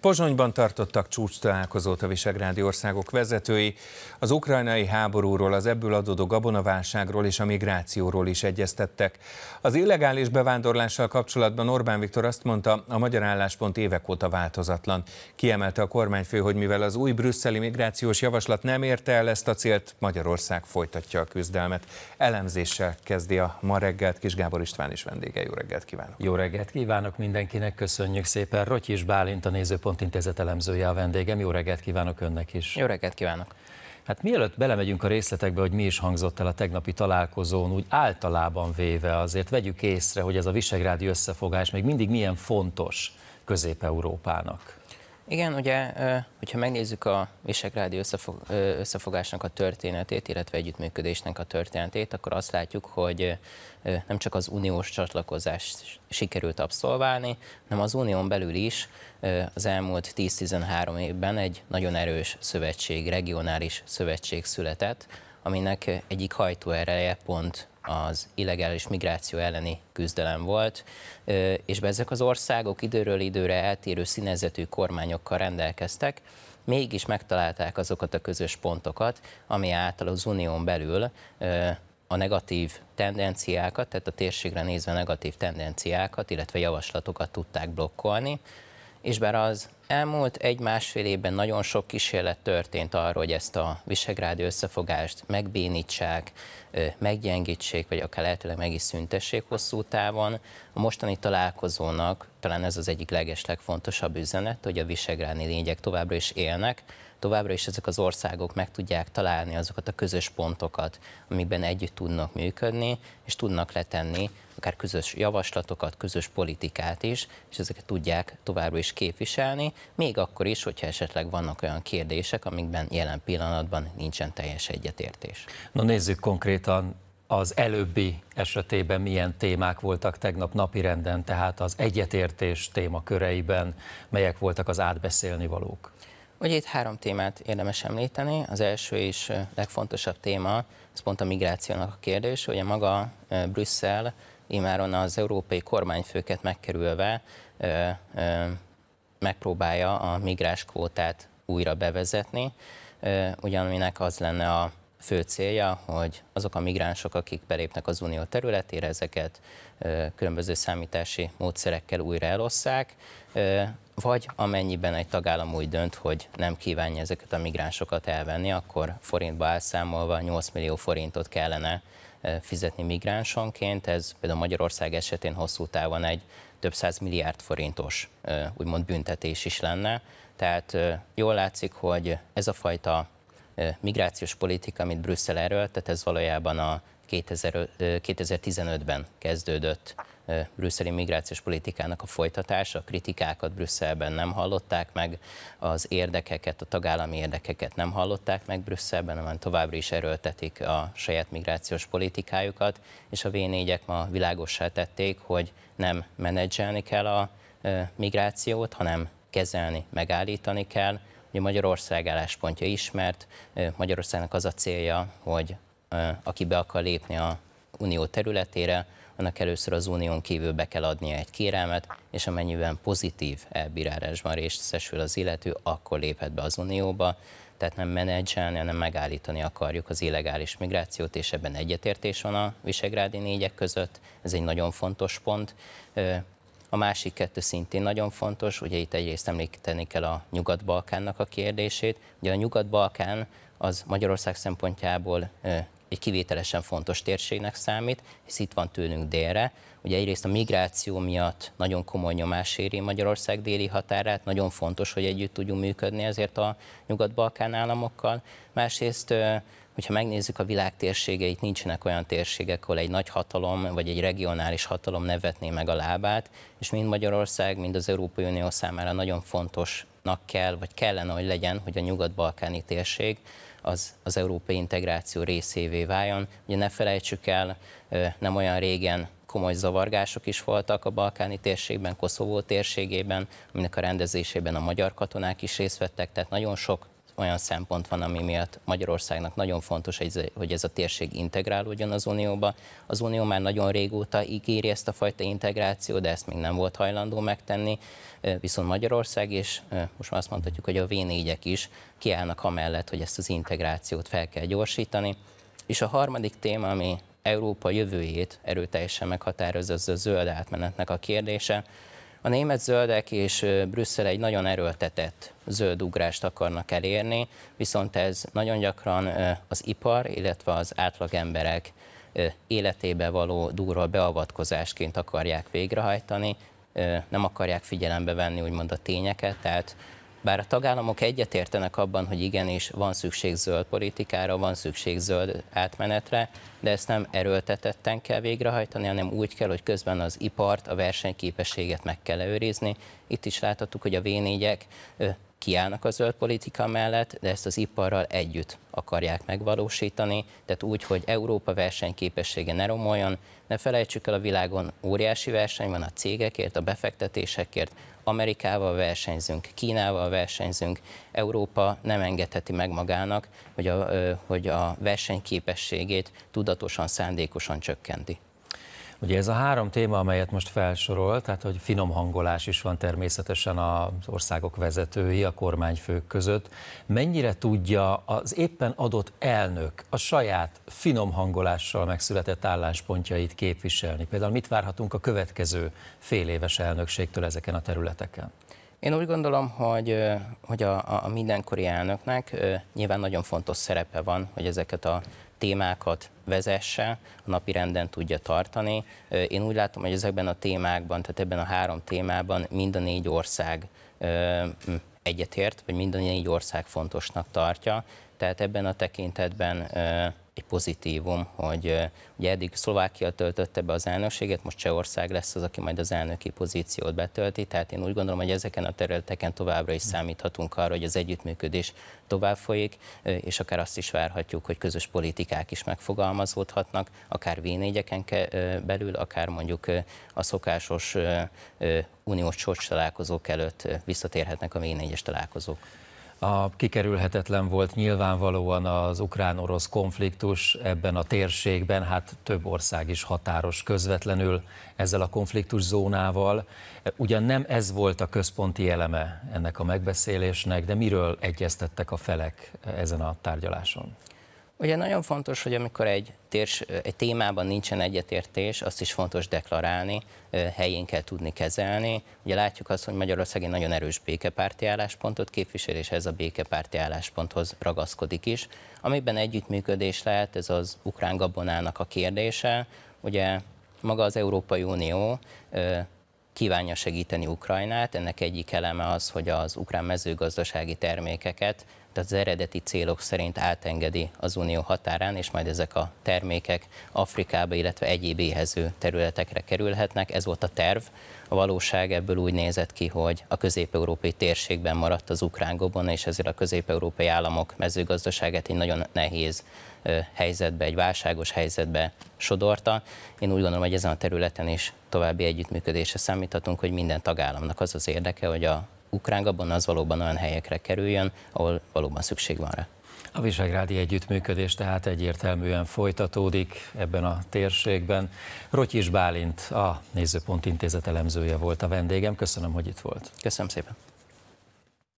Pozsonyban tartottak csúcs találkozót a visegrádi országok vezetői. Az ukrajnai háborúról, az ebből adódó gabonaválságról és a migrációról is egyeztettek. Az illegális bevándorlással kapcsolatban Orbán Viktor azt mondta, a magyar álláspont évek óta változatlan. Kiemelte a kormányfő, hogy mivel az új brüsszeli migrációs javaslat nem érte el ezt a célt, Magyarország folytatja a küzdelmet. Elemzéssel kezdi a ma reggelt. Kis Gábor István is vendége. Jó reggelt kívánok! Jó reggelt kívánok mindenkinek, köszönjük szépen. Rotyis Bálint a néző Szempont Intézet elemzője a vendégem. Jó reggelt kívánok önnek is. Jó reggelt kívánok. Hát mielőtt belemegyünk a részletekbe, hogy mi is hangzott el a tegnapi találkozón, úgy általában véve azért vegyük észre, hogy ez a visegrádi összefogás még mindig milyen fontos Közép-Európának. Igen, ugye, hogyha megnézzük a Visegrádi összefog, összefogásnak a történetét, illetve együttműködésnek a történetét, akkor azt látjuk, hogy nem csak az uniós csatlakozást sikerült abszolválni, hanem az unión belül is az elmúlt 10-13 évben egy nagyon erős szövetség, regionális szövetség született, aminek egyik hajtóereje pont az illegális migráció elleni küzdelem volt, és ezek az országok időről időre eltérő színezetű kormányokkal rendelkeztek, mégis megtalálták azokat a közös pontokat, ami által az unión belül a negatív tendenciákat, tehát a térségre nézve negatív tendenciákat, illetve javaslatokat tudták blokkolni, és bár az elmúlt egy-másfél évben nagyon sok kísérlet történt arra, hogy ezt a visegrádi összefogást megbénítsák, meggyengítsék, vagy akár lehetőleg meg is szüntessék hosszú távon. A mostani találkozónak talán ez az egyik legeslegfontosabb üzenet, hogy a visegrádi lények továbbra is élnek, továbbra is ezek az országok meg tudják találni azokat a közös pontokat, amikben együtt tudnak működni, és tudnak letenni akár közös javaslatokat, közös politikát is, és ezeket tudják továbbra is képviselni, még akkor is, hogyha esetleg vannak olyan kérdések, amikben jelen pillanatban nincsen teljes egyetértés. Na nézzük konkrétan az előbbi esetében milyen témák voltak tegnap napirenden, tehát az egyetértés témaköreiben, melyek voltak az átbeszélni valók? Ugye itt három témát érdemes említeni. Az első és legfontosabb téma, ez pont a migrációnak a kérdés, hogy a maga Brüsszel imáron az európai kormányfőket megkerülve megpróbálja a migráns kvótát újra bevezetni, ugyanaminek az lenne a fő célja, hogy azok a migránsok, akik belépnek az unió területére, ezeket különböző számítási módszerekkel újra elosszák, vagy amennyiben egy tagállam úgy dönt, hogy nem kívánja ezeket a migránsokat elvenni, akkor forintba elszámolva 8 millió forintot kellene fizetni migránsonként. ez például Magyarország esetén hosszú távon egy több száz milliárd forintos úgymond büntetés is lenne. Tehát jól látszik, hogy ez a fajta migrációs politika, amit Brüsszel erőltet, ez valójában a 2015-ben kezdődött brüsszeli migrációs politikának a folytatása, a kritikákat Brüsszelben nem hallották meg, az érdekeket, a tagállami érdekeket nem hallották meg Brüsszelben, hanem továbbra is erőltetik a saját migrációs politikájukat, és a V4-ek ma világossá tették, hogy nem menedzselni kell a migrációt, hanem kezelni, megállítani kell, Ugye Magyarország álláspontja ismert, Magyarországnak az a célja, hogy aki be akar lépni a unió területére, annak először az unión kívül be kell adnia egy kérelmet, és amennyiben pozitív elbírálásban részesül az illető, akkor léphet be az unióba, tehát nem menedzselni, hanem megállítani akarjuk az illegális migrációt, és ebben egyetértés van a visegrádi négyek között, ez egy nagyon fontos pont. A másik kettő szintén nagyon fontos, ugye itt egyrészt említeni kell a Nyugat-Balkánnak a kérdését. Ugye a Nyugat-Balkán az Magyarország szempontjából egy kivételesen fontos térségnek számít, hisz itt van tőlünk délre. Ugye egyrészt a migráció miatt nagyon komoly nyomás éri Magyarország déli határát, nagyon fontos, hogy együtt tudjunk működni ezért a nyugat-balkán államokkal. Másrészt hogyha megnézzük a világ térségeit, nincsenek olyan térségek, ahol egy nagy hatalom vagy egy regionális hatalom ne vetné meg a lábát, és mind Magyarország, mind az Európai Unió számára nagyon fontosnak kell, vagy kellene, hogy legyen, hogy a nyugat-balkáni térség az, az európai integráció részévé váljon. Ugye ne felejtsük el, nem olyan régen komoly zavargások is voltak a balkáni térségben, Koszovó térségében, aminek a rendezésében a magyar katonák is részt vettek, tehát nagyon sok olyan szempont van, ami miatt Magyarországnak nagyon fontos, hogy ez a térség integrálódjon az Unióba. Az Unió már nagyon régóta ígéri ezt a fajta integrációt, de ezt még nem volt hajlandó megtenni, viszont Magyarország is. most már azt mondhatjuk, hogy a V4-ek is kiállnak amellett, hogy ezt az integrációt fel kell gyorsítani. És a harmadik téma, ami Európa jövőjét erőteljesen meghatározza, az a zöld átmenetnek a kérdése. A német zöldek és Brüsszel egy nagyon erőltetett zöld ugrást akarnak elérni, viszont ez nagyon gyakran az ipar, illetve az átlagemberek életébe való durva beavatkozásként akarják végrehajtani, nem akarják figyelembe venni úgymond a tényeket, tehát bár a tagállamok egyetértenek abban, hogy igenis van szükség zöld politikára, van szükség zöld átmenetre, de ezt nem erőltetetten kell végrehajtani, hanem úgy kell, hogy közben az ipart, a versenyképességet meg kell őrizni. Itt is láthattuk, hogy a v kiállnak a zöld politika mellett, de ezt az iparral együtt akarják megvalósítani, tehát úgy, hogy Európa versenyképessége ne romoljon, ne felejtsük el a világon óriási verseny van a cégekért, a befektetésekért, Amerikával versenyzünk, Kínával versenyzünk, Európa nem engedheti meg magának, hogy a, hogy a versenyképességét tudatosan, szándékosan csökkenti. Ugye ez a három téma, amelyet most felsorol, tehát hogy finom hangolás is van természetesen az országok vezetői, a kormányfők között. Mennyire tudja az éppen adott elnök a saját finom hangolással megszületett álláspontjait képviselni? Például mit várhatunk a következő fél éves elnökségtől ezeken a területeken? Én úgy gondolom, hogy, hogy a, a mindenkori elnöknek nyilván nagyon fontos szerepe van, hogy ezeket a témákat vezesse, a napi renden tudja tartani. Én úgy látom, hogy ezekben a témákban, tehát ebben a három témában mind a négy ország egyetért, vagy mind a négy ország fontosnak tartja. Tehát ebben a tekintetben egy pozitívum, hogy ugye eddig Szlovákia töltötte be az elnökséget, most Csehország lesz az, aki majd az elnöki pozíciót betölti, tehát én úgy gondolom, hogy ezeken a területeken továbbra is számíthatunk arra, hogy az együttműködés tovább folyik, és akár azt is várhatjuk, hogy közös politikák is megfogalmazódhatnak, akár v belül, akár mondjuk a szokásos uniós csúcs találkozók előtt visszatérhetnek a V4-es találkozók. A kikerülhetetlen volt nyilvánvalóan az ukrán-orosz konfliktus ebben a térségben, hát több ország is határos közvetlenül ezzel a konfliktus zónával. Ugyan nem ez volt a központi eleme ennek a megbeszélésnek, de miről egyeztettek a felek ezen a tárgyaláson? Ugye nagyon fontos, hogy amikor egy, térs, egy témában nincsen egyetértés, azt is fontos deklarálni, helyén kell tudni kezelni. Ugye látjuk azt, hogy Magyarország egy nagyon erős békepárti álláspontot képvisel, és ez a békepárti állásponthoz ragaszkodik is. Amiben együttműködés lehet, ez az ukrán gabonának a kérdése. Ugye maga az Európai Unió kívánja segíteni Ukrajnát. Ennek egyik eleme az, hogy az ukrán mezőgazdasági termékeket tehát az eredeti célok szerint átengedi az unió határán, és majd ezek a termékek Afrikába, illetve egyéb éhező területekre kerülhetnek. Ez volt a terv. A valóság ebből úgy nézett ki, hogy a közép-európai térségben maradt az ukrán gobona, és ezért a közép-európai államok mezőgazdaságát egy nagyon nehéz helyzetbe, egy válságos helyzetbe sodorta. Én úgy gondolom, hogy ezen a területen is további együttműködésre számíthatunk, hogy minden tagállamnak az az érdeke, hogy a ukrán gabona az valóban olyan helyekre kerüljön, ahol valóban szükség van rá. A visegrádi együttműködés tehát egyértelműen folytatódik ebben a térségben. Rotyis Bálint, a Nézőpont Intézet elemzője volt a vendégem. Köszönöm, hogy itt volt. Köszönöm szépen.